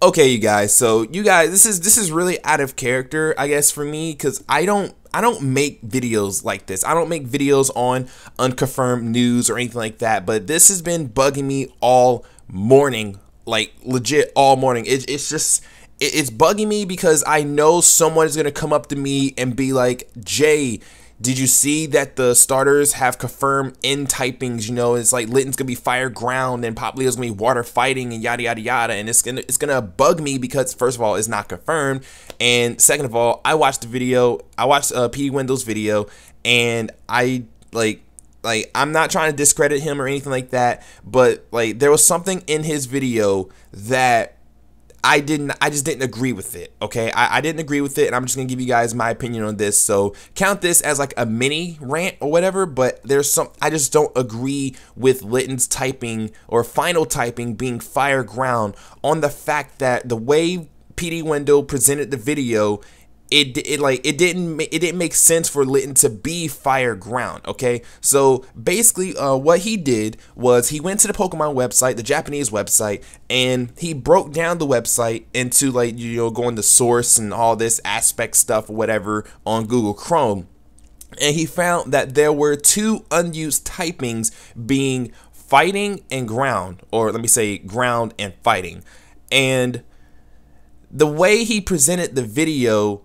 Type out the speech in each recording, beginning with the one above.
okay you guys so you guys this is this is really out of character i guess for me because i don't i don't make videos like this i don't make videos on unconfirmed news or anything like that but this has been bugging me all morning like legit all morning it, it's just it, it's bugging me because i know someone is going to come up to me and be like jay did you see that the starters have confirmed end typings? You know, it's like Litten's gonna be fire ground and Poplio's gonna be water fighting and yada yada yada. And it's gonna it's gonna bug me because first of all, it's not confirmed, and second of all, I watched the video. I watched uh, P. Wendell's video, and I like like I'm not trying to discredit him or anything like that, but like there was something in his video that I didn't I just didn't agree with it. Okay. I, I didn't agree with it, and I'm just gonna give you guys my opinion on this. So count this as like a mini rant or whatever, but there's some I just don't agree with Litton's typing or final typing being fire ground on the fact that the way PD Wendell presented the video it, it like it didn't it didn't make sense for Litton to be fire ground. Okay, so basically, uh, what he did was he went to the Pokemon website, the Japanese website, and he broke down the website into like you know going to source and all this aspect stuff, whatever, on Google Chrome, and he found that there were two unused typings being fighting and ground, or let me say ground and fighting, and the way he presented the video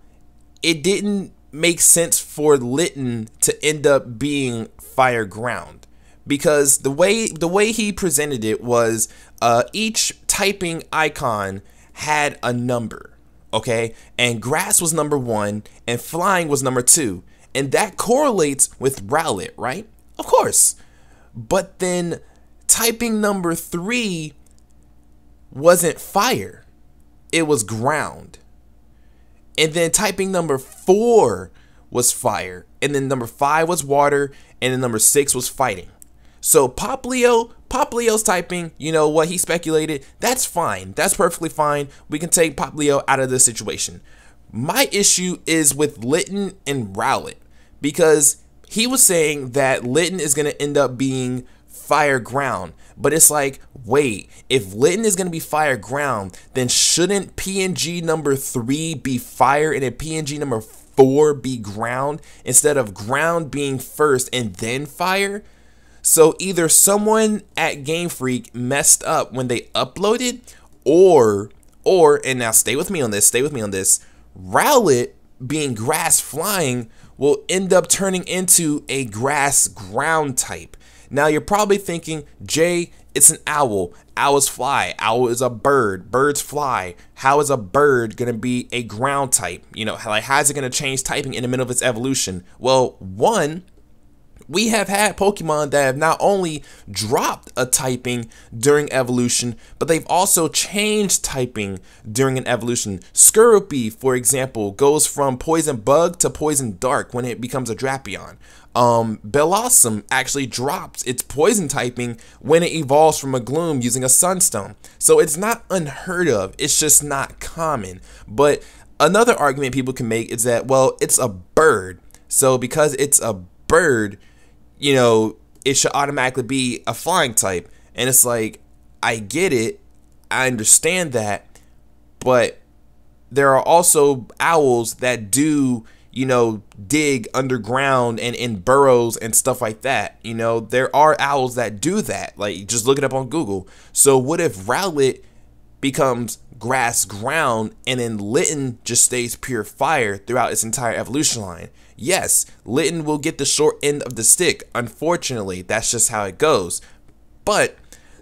it didn't make sense for Litton to end up being fire ground because the way the way he presented it was uh, each typing icon had a number, okay, and grass was number one and flying was number two, and that correlates with Rowlet, right? Of course, but then typing number three wasn't fire, it was ground. And then typing number four was fire. And then number five was water. And then number six was fighting. So pop leo's typing, you know what he speculated. That's fine. That's perfectly fine. We can take leo out of this situation. My issue is with lytton and Rowlett because he was saying that lytton is going to end up being fire ground. But it's like, wait, if Litton is going to be fire ground, then shouldn't PNG number three be fire and a PNG number four be ground instead of ground being first and then fire? So either someone at Game Freak messed up when they uploaded, or or and now stay with me on this, stay with me on this. Rowlet being grass flying will end up turning into a grass ground type. Now you're probably thinking, Jay, it's an owl. Owls fly. Owl is a bird. Birds fly. How is a bird going to be a ground type? You know, like how is it going to change typing in the middle of its evolution? Well, one, we have had Pokemon that have not only dropped a typing during evolution, but they've also changed typing during an evolution. Skurrupy, for example, goes from Poison Bug to Poison Dark when it becomes a Drapion. Um, Bellossom actually drops its poison typing when it evolves from a Gloom using a Sunstone. So it's not unheard of, it's just not common. But another argument people can make is that, well, it's a bird. So because it's a bird, you know, it should automatically be a flying type. And it's like, I get it. I understand that. But there are also owls that do, you know, dig underground and in burrows and stuff like that. You know, there are owls that do that. Like, just look it up on Google. So, what if Rowlet becomes grass ground, and then Litton just stays pure fire throughout its entire evolution line. Yes, Litton will get the short end of the stick. Unfortunately, that's just how it goes. But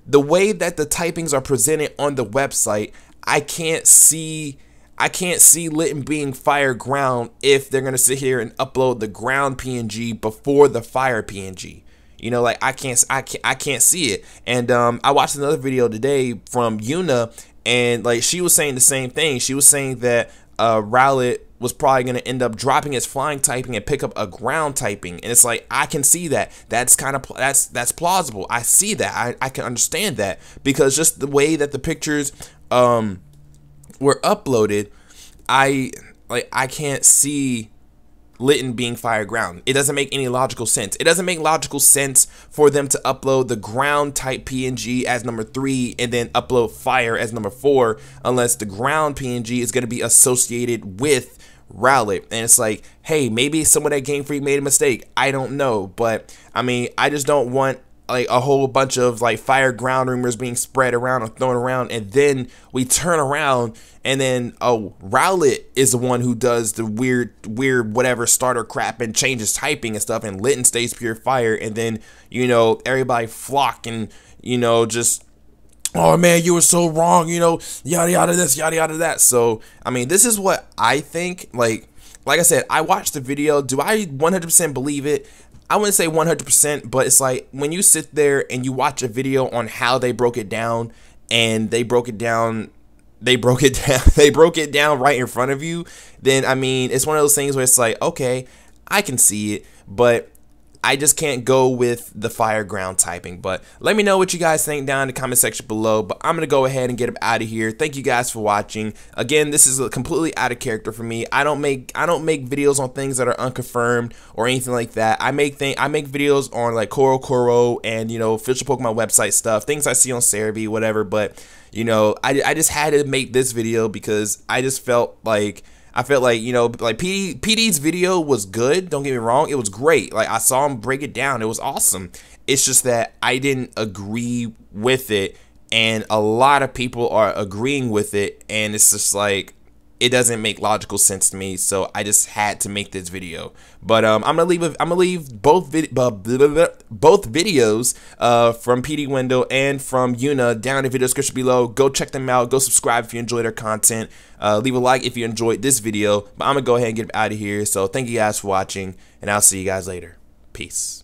the way that the typings are presented on the website, I can't see I can't see Litton being fire ground if they're gonna sit here and upload the ground PNG before the fire PNG. You know, like I can't, I can't, I can't see it. And um, I watched another video today from Yuna, and like she was saying the same thing. She was saying that uh, Rowlett was probably going to end up dropping his flying typing and pick up a ground typing, and it's like I can see that. That's kind of that's that's plausible. I see that. I, I can understand that because just the way that the pictures um, were uploaded, I like I can't see Litton being fire ground. It doesn't make any logical sense. It doesn't make logical sense for them to upload the ground type PNG as number three and then upload fire as number four unless the ground PNG is going to be associated with Rowlett. And it's like, hey, maybe someone at Game Freak made a mistake. I don't know. But I mean, I just don't want like a whole bunch of like fire ground rumors being spread around or thrown around and then we turn around and then oh Rowlett is the one who does the weird weird whatever starter crap and changes typing and stuff and Linton stays pure fire and then you know everybody flock and you know just oh man you were so wrong you know yada yada this yada yada that so I mean this is what I think like like I said, I watched the video. Do I 100% believe it? I wouldn't say 100%, but it's like when you sit there and you watch a video on how they broke it down and they broke it down they broke it down they broke it down right in front of you, then I mean, it's one of those things where it's like, okay, I can see it, but I just can't go with the fire ground typing. But let me know what you guys think down in the comment section below. But I'm going to go ahead and get up out of here. Thank you guys for watching. Again, this is completely out of character for me. I don't make I don't make videos on things that are unconfirmed or anything like that. I make thing I make videos on like Coral Coral and you know official Pokemon website stuff, things I see on Cerebi, whatever. But you know, I I just had to make this video because I just felt like I felt like you know, like PD, PD's video was good. Don't get me wrong, it was great. Like I saw him break it down, it was awesome. It's just that I didn't agree with it, and a lot of people are agreeing with it, and it's just like it doesn't make logical sense to me. So I just had to make this video. But um, I'm gonna leave. i am I'm gonna leave both vid- both videos uh, from PD Window and from Yuna down in the video description below. Go check them out. Go subscribe if you enjoy their content. Uh, leave a like if you enjoyed this video. But I'm gonna go ahead and get out of here. So thank you guys for watching, and I'll see you guys later. Peace.